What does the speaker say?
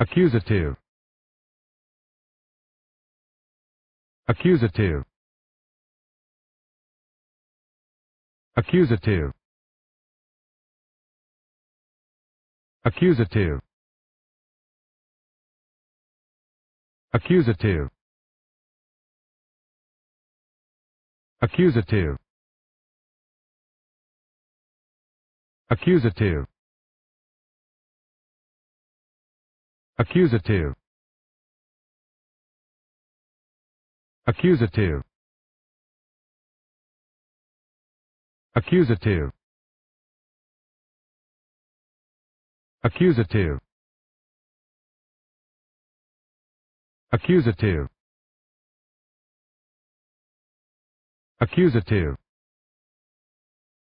Accusative. Accusative. Accusative. Accusative. Accusative. Accusative. Accusative. Accusative. Accusative. Accusative. Accusative. Accusative. Accusative.